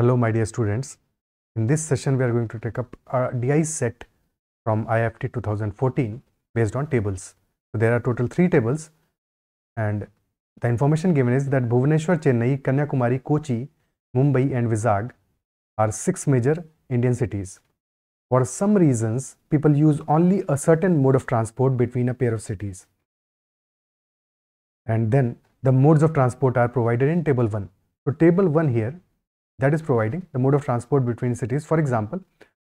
Hello my dear students. In this session we are going to take up a DI set from IFT 2014 based on tables. So there are total three tables and the information given is that Bhuvaneshwar, Chennai, Kanyakumari, Kochi, Mumbai and Vizag are six major Indian cities. For some reasons, people use only a certain mode of transport between a pair of cities. And then the modes of transport are provided in table 1. So table 1 here that is providing the mode of transport between cities. For example,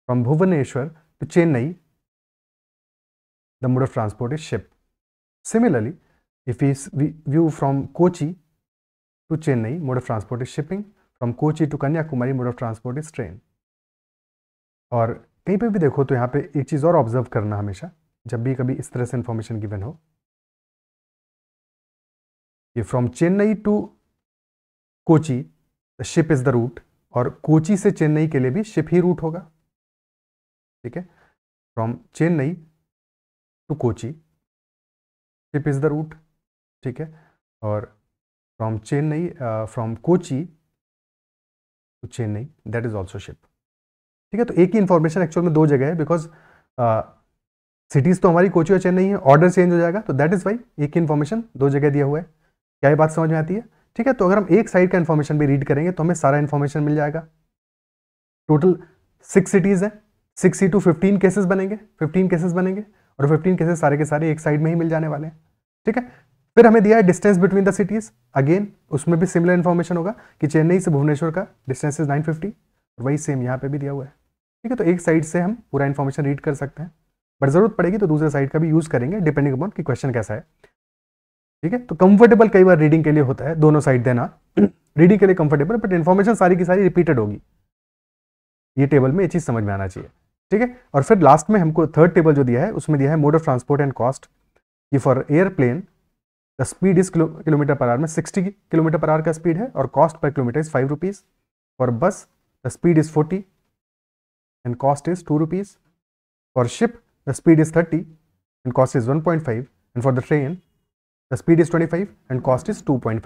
from Bhubaneswar to Chennai, the mode of transport is ship. Similarly, if we view from Kochi to Chennai, mode of transport is shipping. From Kochi to Kanyakumari, mode of transport is train. और कहीं पे भी देखो तो यहाँ पे एक चीज़ और ऑब्जर्व करना हमेशा जब भी कभी इस तरह से इंफॉर्मेशन गिवन हो ये from Chennai to Kochi ship is the route और कोची से चेन्नई के लिए भी शिप ही रूट होगा ठीक है from Chennai to Kochi ship is the route ठीक है और from Chennai from Kochi to Chennai that is also ship ठीक है तो एक ही इन्फॉर्मेशन एक्चुअल में दो जगह है बिकॉज सिटीज तो हमारी कोची और चेन्नई है ऑर्डर चेंज हो जाएगा तो दैट इज वाई एक ही इन्फॉर्मेशन दो जगह दिया हुआ है क्या ये बात समझ में आती है ठीक है तो अगर हम एक साइड का इन्फॉर्मेशन भी रीड करेंगे तो हमें सारा इन्फॉर्मेशन मिल जाएगा टोटल सिक्स सिटीज़ हैं सिक्स टू फिफ्टीन केसेस बनेंगे फिफ्टीन केसेस बनेंगे और फिफ्टीन केसेस सारे के सारे एक साइड में ही मिल जाने वाले हैं ठीक है फिर हमें दिया है distance between the cities again उसमें भी सिमिलर इन्फॉर्मेशन होगा कि चेन्नई से भुवनेश्वर का डिस्टेंस इज नाइन फिफ्टी और वही सेम यहाँ पे भी दिया हुआ है ठीक है तो एक साइड से हम पूरा इन्फॉर्मेशन रीड कर सकते हैं बट ज़रूरत पड़ेगी तो दूसरे साइड का भी यूज़ करेंगे डिपेंडिंग अपॉन कि क्वेश्चन कैसा है ठीक है तो कंफर्टेबल कई बार रीडिंग के लिए होता है दोनों साइड देना रीडिंग के लिए कंफर्टेबल बट इन्फॉर्मेशन सारी की सारी रिपीटेड होगी ये टेबल में ये चीज़ समझ में आना चाहिए ठीक है और फिर लास्ट में हमको थर्ड टेबल जो दिया है उसमें दिया है mode of transport and cost ये for airplane the speed is kilometre per hour में 60 किलोमीटर पर आवर का स्पीड है और cost per kilometre is five rupees for bus the speed is forty and cost is two rupees for ship the speed is thirty and cost is one point five and for the train The speed is 25 and cost is 2.5.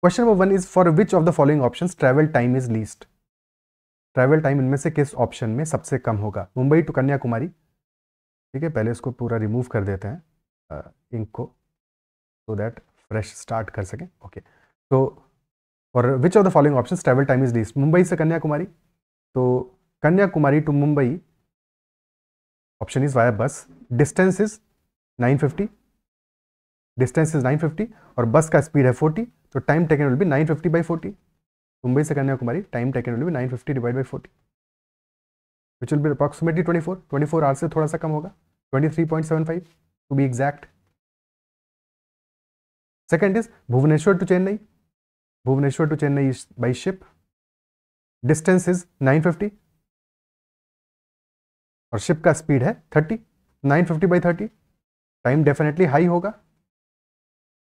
Question number one is for which of the following options travel time is least? Travel time इनमें से किस option में सबसे कम होगा Mumbai to Kanyakumari ठीक है पहले इसको पूरा रिमूव कर देते हैं इंक को सो दैट फ्रेश स्टार्ट कर सकें ओके तो और which of the following option travel time is least Mumbai से कन्याकुमारी तो Kanyakumari to Mumbai option is via bus distance is 950 distance is 950 और बस का स्पीड है 40 तो time taken will be 950 fifty by forty Mumbai से Kanyakumari time taken will be 950 fifty divide by forty which will be approximately 24 24 आर से थोड़ा सा कम होगा 23.75 to be exact second is Bhubaneswar to Chennai Bhubaneswar to Chennai by ship distance is nine और ship का speed है thirty nine fifty by thirty time definitely high होगा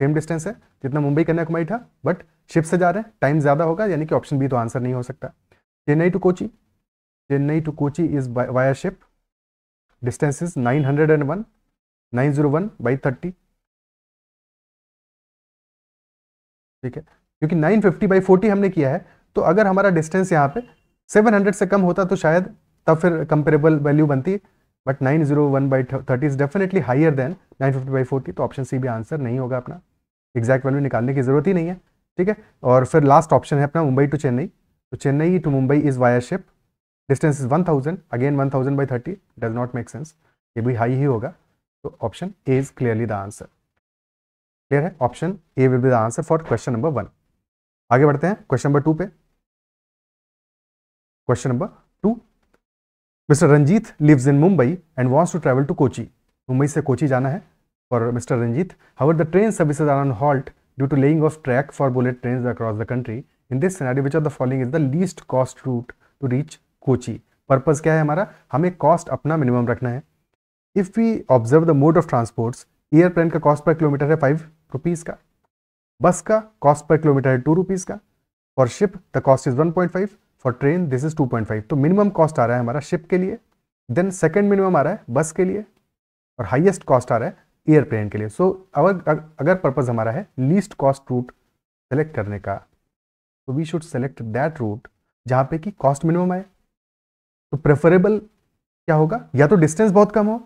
सेम डिस्टेंस है जितना मुंबई कन्याकुमारी था बट शिप से जा रहे हैं टाइम ज़्यादा होगा यानी कि ऑप्शन बी तो आंसर नहीं हो सकता Chennai to Kochi Chennai to Kochi is via ship distance is nine hundred and one nine zero one by thirty ठीक है क्योंकि नाइन फिफ्टी बाई फोर्टी हमने किया है तो अगर हमारा डिस्टेंस यहाँ पे सेवन हंड्रेड से कम होता तो शायद तब फिर कंपेरेबल वैल्यू बनती but 901 zero one by thirty is definitely higher than 950 by forty तो ऑप्शन सी भी आंसर नहीं होगा अपना एग्जैक्ट वैल्यू निकालने की जरूरत ही नहीं है ठीक है और फिर लास्ट ऑप्शन है अपना मुंबई टू चेन्नई तो Chennai to Mumbai is via ship distance is one thousand again one thousand by thirty does not make sense ये भी हाई ही होगा तो option A is clearly the answer clear है option A will be the answer for question number one आगे बढ़ते हैं question number two पे question number mister Ranjit lives in Mumbai and wants to travel to Kochi Mumbai से कोची जाना है for mister Ranjit however the train service are on halt due to laying of track for bullet train across the country in this scenario which of the following is the least cost route to reach Kochi purpose क्या है हमारा हमें cost अपना minimum रखना है if we observe the mode of transports airplane का cost per kilometre है five rupees का बस का कॉस्ट पर किलोमीटर है टू रुपीज़ का for ship the cost is one point five for train this is 2.5 तो minimum cost आ रहा है हमारा शिप के लिए देन सेकेंड मिनिमम आ रहा है बस के लिए और हाइएस्ट कॉस्ट आ रहा है एयरप्लेन के लिए सो so, अगर अगर पर्पज़ हमारा है लीस्ट कॉस्ट रूट सेलेक्ट करने का तो we should select that route जहाँ पे कि कॉस्ट मिनिमम आए तो प्रेफरेबल क्या होगा या तो डिस्टेंस बहुत कम हो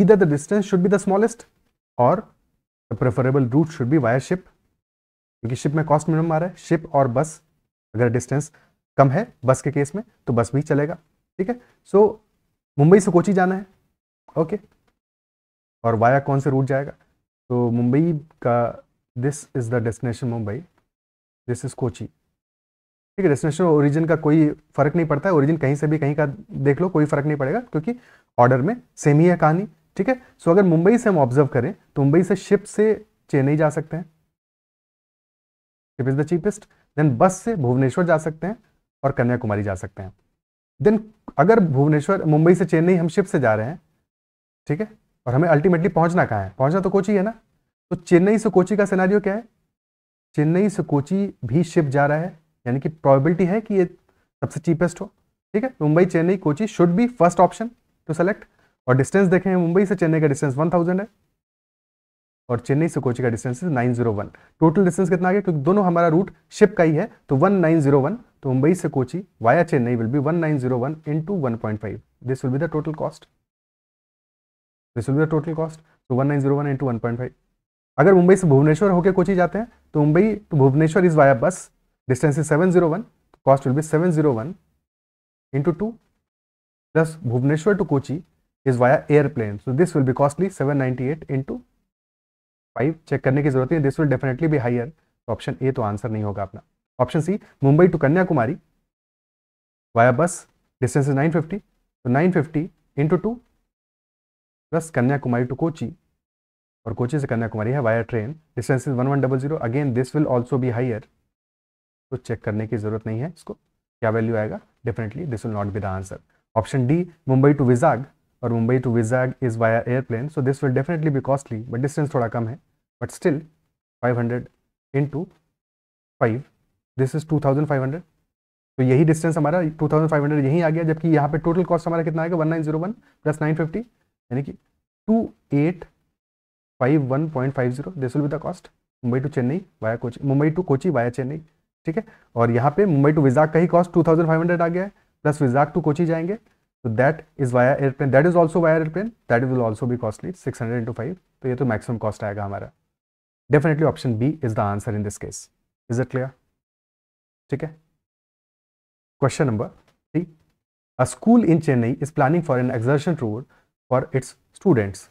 either the distance should be the smallest और the preferable route should be via ship क्योंकि शिप में कॉस्ट मिनिमम आ रहा है शिप और बस अगर डिस्टेंस कम है बस के केस में तो बस भी चलेगा ठीक है सो मुंबई से कोची जाना है ओके और वाया कौन से रूट जाएगा तो मुंबई का this is the destination Mumbai this is Kochi ठीक है डेस्टिनेशन ओरिजिन का कोई फर्क नहीं पड़ता है ओरिजिन कहीं से भी कहीं का देख लो कोई फर्क नहीं पड़ेगा क्योंकि ऑर्डर में सेम ही है कहानी ठीक है सो अगर मुंबई से हम ऑब्जर्व करें तो मुंबई से शिप से चेन्नई जा सकते हैं ship is the cheapest than bus से भुवनेश्वर जा सकते हैं और कन्याकुमारी जा सकते हैं देन अगर भुवनेश्वर मुंबई से चेन्नई हम शिप से जा रहे हैं ठीक है और हमें अल्टीमेटली पहुंचना कहाँ है पहुंचना तो कोची है ना तो चेन्नई से कोची का सिनारियो क्या है चेन्नई से कोची भी शिप जा रहा है यानी कि प्रोबेबिलिटी है कि ये सबसे चीपेस्ट हो ठीक है Mumbai Chennai Kochi should be first option to select और डिस्टेंस देखें मुंबई से चेन्नई का डिस्टेंस वन थाउजेंड है और चेन्नई से कोची का distance nine zero one total distance कितना आ गया क्योंकि दोनों हमारा रूट शिप का ही है तो वन नाइन जीरो वन तो मुंबई से Kochi via Chennai will be 1901 nine zero one in two one point five this will be the total cost this will be the total cost तो 1901 nine zero one in one point five अगर मुंबई से भुवनेश्वर होकर कोची जाते हैं तो Mumbai to to Bhubaneswar is via bus distance is seven zero one cost will be seven zero one in two plus Bhubaneswar to Kochi is via airplane so this will be costly seven ninety eight in two check करने की जरूरत है this will definitely be higher option A तो answer नहीं होगा अपना option C Mumbai to Kanyakumari via bus distance is 950 तो 950 fifty into two plus Kanyakumari to Kochi और कोची से कन्याकुमारी है via train distance is one one double zero again this will also be higher तो check करने की ज़रूरत नहीं है इसको क्या वैल्यू आएगा definitely this will not be the answer option D Mumbai to Vizag और Mumbai to Vizag is via airplane so this will definitely be costly but distance थोड़ा कम है but still five hundred into five this is 2500 तो यही distance हमारा 2500 यही आ गया जबकि यहाँ पे टोटल कॉस्ट हमारा कितना आएगा 1901 प्लस 950 यानी कि 2851.50 this will be the cost Mumbai to Chennai via Kochi Mumbai to Kochi via Chennai ठीक है और यहाँ पे मुंबई टू विजाक का ही कॉस्ट 2500 आ गया है प्लस विजाक टू कोची जाएंगे तो that is via airplane that is also via airplane that will also भी कॉस्टली सिक्स हंड्रेड फाइव तो ये तो मैक्सिमम कॉस्ट आएगा हमारा definitely option B is the answer in this case is it clear ठीक है question number three a school in Chennai is planning for an excursion tour for its students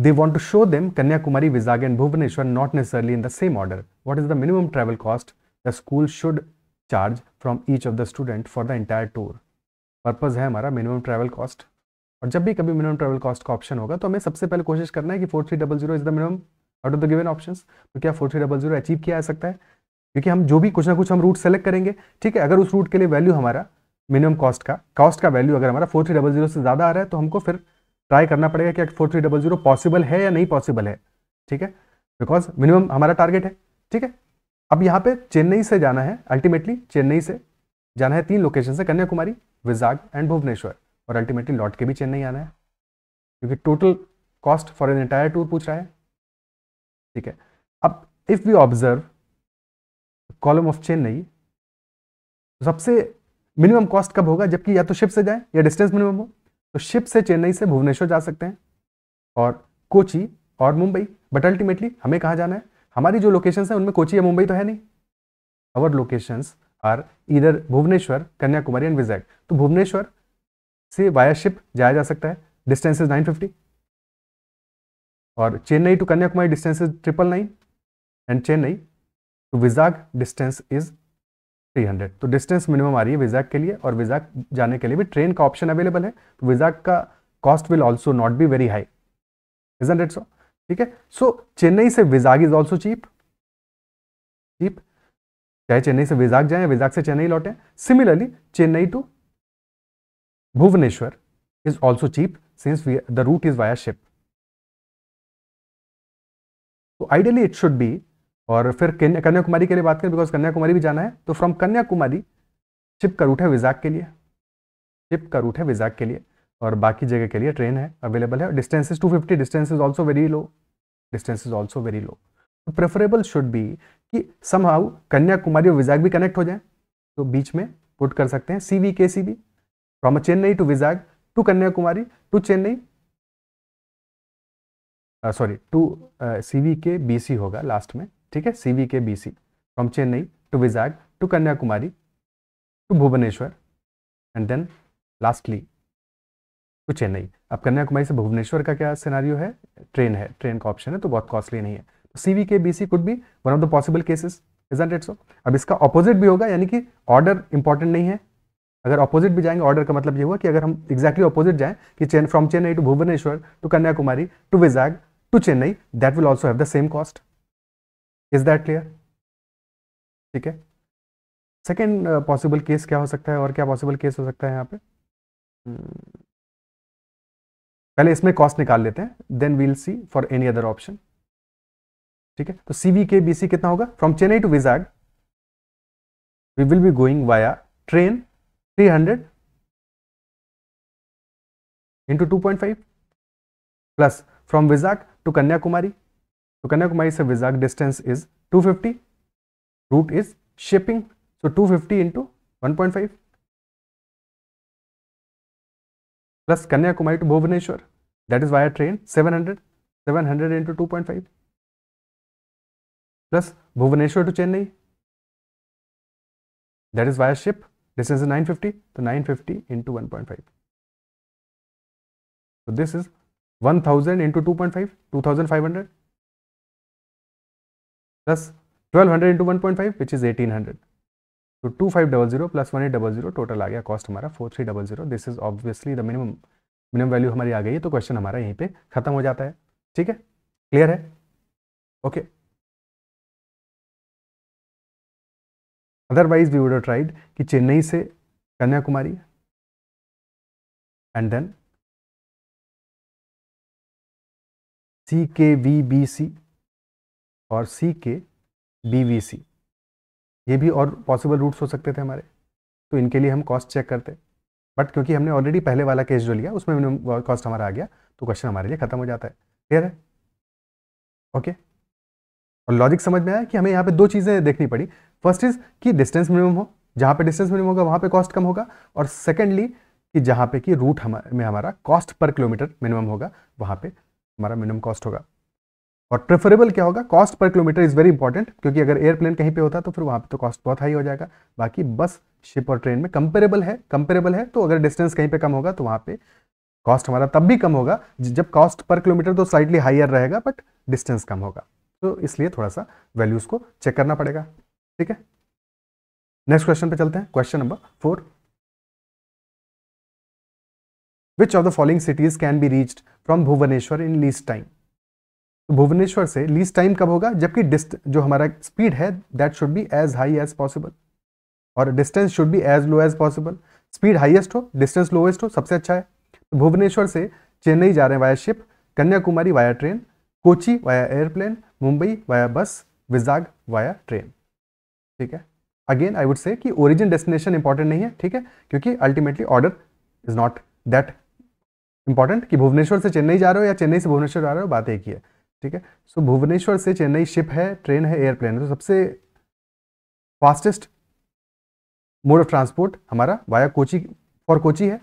they want to show them Kanyakumari Vizag and Bhubaneswar not necessarily in the same order what is the minimum travel cost the school should charge from each of the student for the entire tour purpose है हमारा minimum travel cost और जब भी कभी minimum travel cost का option होगा तो हमें सबसे पहले कोशिश करना है कि four three double zero is the minimum out of the given option तो क्या four three double zero achieve किया जा सकता है क्योंकि हम जो भी कुछ ना कुछ हम रूट सेलेक्ट करेंगे ठीक है अगर उस रूट के लिए वैल्यू हमारा मिनिमम कॉस्ट का कॉस्ट का वैल्यू अगर हमारा फोर थ्री डबल जीरो से ज़्यादा आ रहा है तो हमको फिर ट्राई करना पड़ेगा कि four three double zero possible है या नहीं पॉसिबल है ठीक है बिकॉज मिनिमम हमारा टारगेट है ठीक है अब यहाँ पे चेन्नई से जाना है अल्टीमेटली चेन्नई से जाना है तीन लोकेशन से कन्याकुमारी विजाग एंड भुवनेश्वर और अल्टीमेटली लौट के भी चेन्नई आना है क्योंकि total cost for an entire tour पूछ रहा है ठीक है अब if we observe column of चेन नहीं सबसे मिनिमम कॉस्ट कब होगा जबकि या तो शिप से जाए या डिस्टेंस मिनिमम हो तो शिप से चेन्नई से भुवनेश्वर जा सकते हैं और कोची और मुंबई बट अल्टीमेटली हमें कहाँ जाना है हमारी जो लोकेशंस हैं उनमें कोची या मुंबई तो है नहीं अवर लोकेशंस आर इधर भुवनेश्वर कन्याकुमारी एंड विजैक तो भुवनेश्वर से वाया शिप जाया जा सकता है डिस्टेंस इज नाइन फिफ्टी और Chennai to Kanyakumari distance is triple nine and Chennai to Vizag distance is 300 तो डिस्टेंस मिनिमम आ रही है विजाग के लिए और विजाग जाने के लिए भी ट्रेन का ऑप्शन अवेलेबल है तो विजाग का cost will also not be very high isn't so ठीक है सो चेन्नई से Vizag is also cheap cheap चाहे चेन्नई से विजाग जाए विजाग से चेन्नई लौटे similarly Chennai to Bhubaneswar is also cheap since the route is via ship तो आइडियली इट शुड बी और फिर कन्याकुमारी के लिए बात करें बिकॉज कन्याकुमारी भी जाना है तो फ्रॉम कन्याकुमारी शिप का रूट है विजाक के लिए शिप का रूट है विजाक के लिए और बाकी जगह के लिए ट्रेन है अवेलेबल है distance is two fifty distance is also very low distance is also very low तो प्रेफरेबल शुड बी कि सम हाउ कन्याकुमारी और विजाग भी कनेक्ट हो जाए तो बीच में पुट कर सकते हैं C V K C B from Chennai to Vizag to Kanyakumari to Chennai sorry to C V K B C होगा लास्ट में ठीक है C V K B C from Chennai to Vizag to Kanyakumari to Bhubaneswar and then lastly to Chennai अब कन्याकुमारी से भुवनेश्वर का क्या सिनारियो है train है ट्रेन का ऑप्शन है तो बहुत कॉस्टली नहीं है C V K B C could be one of the possible cases isn't it so अब इसका ऑपोजिट भी होगा यानी कि ऑर्डर इंपॉर्टेंट नहीं है अगर ऑपोजिट भी जाएंगे ऑर्डर का मतलब ये हुआ कि अगर हम एक्जैक्टली ऑपोजिट जाएं कि चेन from Chennai to Bhubaneswar to Kanyakumari to Vizag to Chennai that will also have the same cost is that clear ठीक है सेकेंड पॉसिबल केस क्या हो सकता है और क्या पॉसिबल केस हो सकता है यहाँ पे hmm। पहले इसमें कॉस्ट निकाल लेते हैं then we'll see for any other option ठीक है तो सी वी के बी सी कितना होगा from Chennai to Vizag we will be going via train 300 hundred into two point five plus from Vizag to Kanyakumari So Kanyakumari se Visakh distance is 250, route is shipping. So 250 into 1.5 plus Kanyakumari to Bhubaneswar. That is via train 700, 700 into 2.5 plus Bhubaneswar to Chennai. That is via ship. Distance is 950, so 950 into 1.5. So this is 1000 into 2.5, 2500. Twelve hundred into one point five which is eighteen hundred तो two five double zero plus one eight double zero total आ गया cost हमारा four three double zero this is obviously the minimum minimum value हमारी आ गई है तो question हमारा यहीं पर खत्म हो जाता है ठीक है क्लियर है okay otherwise we would tried कि चेन्नई से कन्याकुमारी एंड देन सी के वी बी सी और सी के बी वी सी ये भी और पॉसिबल रूट्स हो सकते थे हमारे तो इनके लिए हम कॉस्ट चेक करते बट क्योंकि हमने ऑलरेडी पहले वाला केस जो लिया उसमें मिनिमम कॉस्ट हमारा आ गया तो क्वेश्चन हमारे लिए खत्म हो जाता है क्लियर है ओके और लॉजिक समझ में आया कि हमें यहाँ पे दो चीज़ें देखनी पड़ी फर्स्ट इज कि डिस्टेंस मिनिमम हो जहाँ पे डिस्टेंस मिनिमम होगा वहाँ पे कॉस्ट कम होगा और सेकेंडली कि जहाँ पे कि रूट हमारे में हमारा कॉस्ट पर किलोमीटर मिनिमम होगा वहाँ पे हमारा मिनिमम कॉस्ट होगा और प्रेफरेबल क्या होगा cost per kilometre is very important क्योंकि अगर एयरप्लेन कहीं पे होता तो फिर वहां पे तो कॉस्ट बहुत हाई हो जाएगा बाकी बस शिप और ट्रेन में कंपेरेबल है कंपेरेबल है तो अगर डिस्टेंस कहीं पे कम होगा तो वहां पे कॉस्ट हमारा तब भी कम होगा जब कॉस्ट पर किलोमीटर तो स्लाइटली हाइयर रहेगा बट डिस्टेंस कम होगा तो इसलिए थोड़ा सा वैल्यूज़ को चेक करना पड़ेगा ठीक है नेक्स्ट क्वेश्चन पे चलते हैं question number four which of the following cities can be reached from Bhubaneswar in least time Bhubaneswar से लीज टाइम कब होगा जबकि डिस्ट जो हमारा स्पीड है that should be as high as possible और distance should be as low as possible speed highest हो distance lowest हो सबसे अच्छा है तो भुवनेश्वर से चेन्नई जा रहे हैं via ship Kanyakumari via train Kochi via airplane Mumbai via bus Vizag via train ठीक है अगेन आई वुड से कि ओरिजिन डेस्टिनेशन इंपॉर्टेंट नहीं है ठीक है क्योंकि ultimately order is not that important कि भुवनेश्वर से चेन्नई जा रहे हो या चेन्नई से भुवनेश्वर जा रहे हो बात एक ही है ठीक है सो so, भुवनेश्वर से चेन्नई शिप है ट्रेन है एयरप्लेन है तो सबसे फास्टेस्ट मोड ऑफ ट्रांसपोर्ट हमारा वाया कोची फॉर कोची है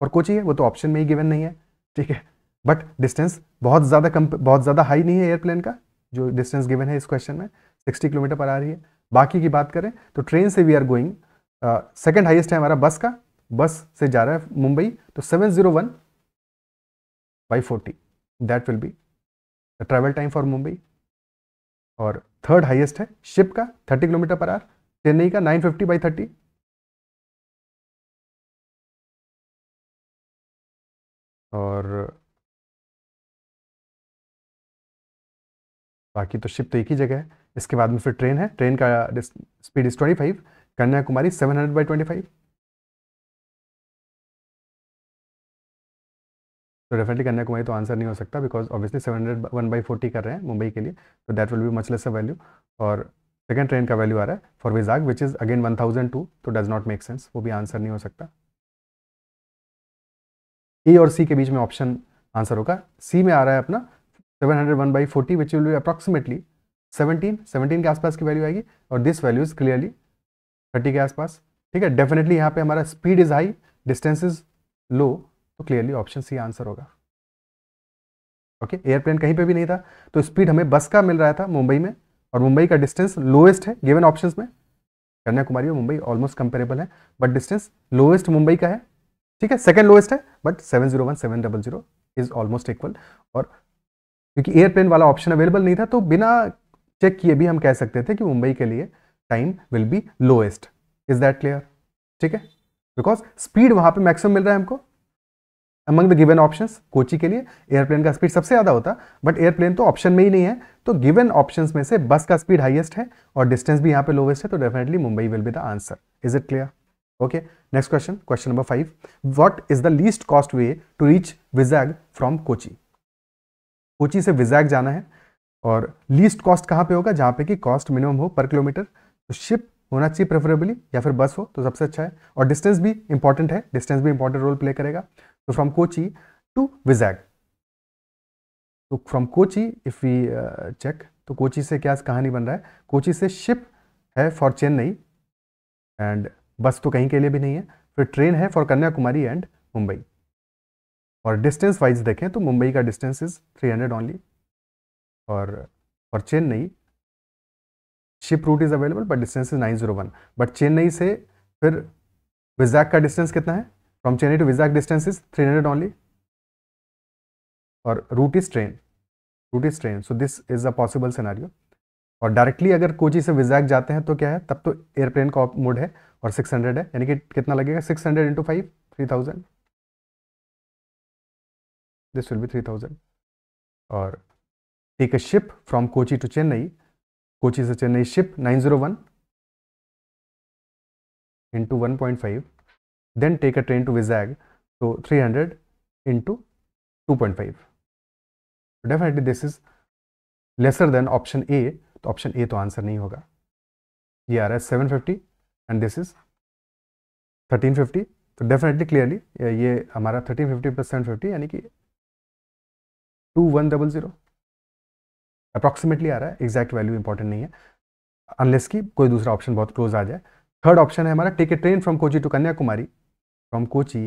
फॉर कोची है वो तो ऑप्शन में ही गिवन नहीं है ठीक है बट डिस्टेंस बहुत ज़्यादा कम बहुत ज़्यादा हाई नहीं है एयरप्लेन का जो डिस्टेंस गिवन है इस क्वेश्चन में 60 किलोमीटर पर आ रही है बाकी की बात करें तो ट्रेन से we are going second highest है हमारा बस का बस से जा रहा है मुंबई तो seven zero one by forty that will be the travel time for Mumbai और थर्ड हाईएस्ट है शिप का 30 किलोमीटर पर आर चेन्नई का 950 फिफ्टी बाई थर्टी और बाकी तो शिप तो एक ही जगह है इसके बाद में फिर ट्रेन है ट्रेन का speed is five Kanyakumari seven hundred by twenty five तो डेफिनेटली कन्याकुमारी तो आंसर नहीं हो सकता because obviously seven hundred one by forty कर रहे हैं मुंबई के लिए तो that will be much less value और सेकेंड ट्रेन का वैल्यू आ रहा है for Vizag which is again one thousand two तो डज नॉट मेक सेंस वो भी आंसर नहीं हो सकता ए और सी के बीच में ऑप्शन आंसर होगा सी में आ रहा है अपना seven hundred one by forty which will be approximately seventeen seventeen के आसपास की वैल्यू आएगी और this value is clearly thirty के आसपास ठीक है डेफिनेटली यहाँ पे हमारा speed is high distance is low तो क्लियरली ऑप्शन सी आंसर होगा ओके एयरप्लेन कहीं पे भी नहीं था तो स्पीड हमें बस का मिल रहा था मुंबई में और मुंबई का डिस्टेंस लोएस्ट है गिवन ऑप्शन में कन्याकुमारी और मुंबई ऑलमोस्ट कंपेरेबल है बट डिस्टेंस लोएस्ट मुंबई का है ठीक है सेकेंड लोएस्ट है but seven zero one seven double zero is almost equal और क्योंकि एयरप्लेन वाला ऑप्शन अवेलेबल नहीं था तो बिना चेक किए भी हम कह सकते थे कि मुंबई के लिए time will be lowest is that clear ठीक है बिकॉज स्पीड वहां पे मैक्सिमम मिल रहा है हमको among the given option Kochi के लिए एयरप्लेन का स्पीड सबसे ज़्यादा होता बट एयरप्लेन तो ऑप्शन में ही नहीं है तो गिवन ऑप्शन में से बस का स्पीड हाइएस्ट है और डिस्टेंस भी यहाँ पे लोवेस्ट है तो definitely Mumbai will be the answer is it clear okay next question question number five what is the least cost way to reach Vizag from Kochi Kochi से विजैग जाना है और लीस्ट कॉस्ट कहाँ पे होगा जहाँ पे कि कॉस्ट मिनिमम हो पर किलोमीटर तो शिप होना चाहिए प्रेफरेबली या फिर बस हो तो सबसे अच्छा है और डिस्टेंस भी इंपॉर्टेंट है डिस्टेंस भी इंपॉर्टेंट रोल प्ले करेगा So from Kochi to Vizag. Uh, तो from Kochi if we check तो कोची से क्या कहानी बन रहा है कोची से शिप है फॉर चेन्नई एंड बस तो कहीं के लिए भी नहीं है फिर ट्रेन है फॉर कन्याकुमारी एंड मुंबई और डिस्टेंस वाइज देखें तो मुंबई का डिस्टेंस इज 300 ओनली और और Chennai ship route is available but distance is 901 but Chennai से फिर विजैक का डिस्टेंस कितना है from Chennai to Vizag distance is 300 only और route is train route is train so this is a possible scenario और directly अगर कोची से विजैक जाते हैं तो क्या है तब तो एयरप्लेन का मोड है और 600 है यानी कि कितना लगेगा 600 hundred into five three thousand this will be three thousand और take a ship from Kochi to Chennai Kochi से Chennai ship 901 zero one into one point five then take a train to Vizag. So 300 into 2.5. Definitely this is lesser than option A. तो option A तो answer नहीं होगा. ये आ रहा है 750 and this is 1350. तो definitely clearly ये हमारा 1350 plus 750 यानी कि 2100 अप्रॉक्सीमेटली आ रहा है एग्जैक्ट वैल्यू इंपॉर्टेंट नहीं है अनलेस की कोई दूसरा ऑप्शन बहुत क्लोज आ जाए थर्ड ऑप्शन है हमारा take a train from Kochi to Kanyakumari from Kochi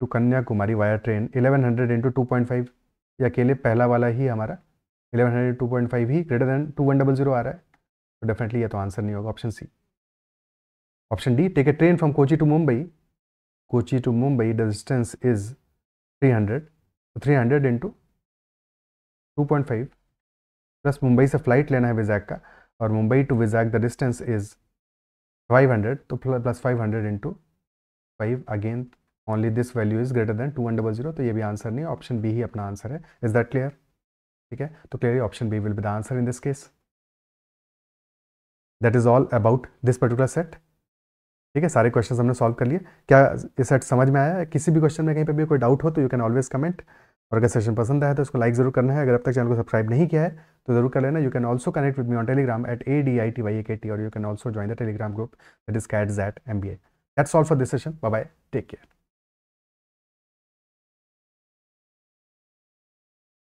to Kanyakumari via train 1100 hundred into two point five ये अकेले पहला वाला ही हमारा 1100 हंड्रेड टू पॉइंट फाइव ही greater than two one double zero आ रहा है तो डेफिनेटली ये तो आंसर नहीं होगा option C option D take a train from Kochi to Mumbai Kochi to Mumbai the distance is three hundred तो three hundred into two point five plus Mumbai से फ्लाइट लेना है विजैक का और Mumbai to Vizag the distance is five hundred तो plus five hundred into five again only this value is greater than two one double zero तो ये भी आंसर नहीं ऑप्शन बी ही अपना आंसर है इज दैट क्लियर ठीक है तो clearly option B will be the answer in this case that is all about this particular set ठीक है सारे क्वेश्चन हमने सॉल्व कर लिए क्या ये सेट समझ में आया है किसी भी क्वेश्चन में कहीं पर भी कोई डाउट हो तो यू कैन ऑलवेज कमेंट और अगर सेशन पसंद आया तो उसको लाइक जरूर करना है अगर अब तक चैनल को सब्सक्राइब नहीं किया है तो जरूर कर लेना you can also connect with me on Telegram at A D I T Y A K T और you can also join the Telegram group that is CAT XAT M B A That's all for this session. Bye-bye. Take care.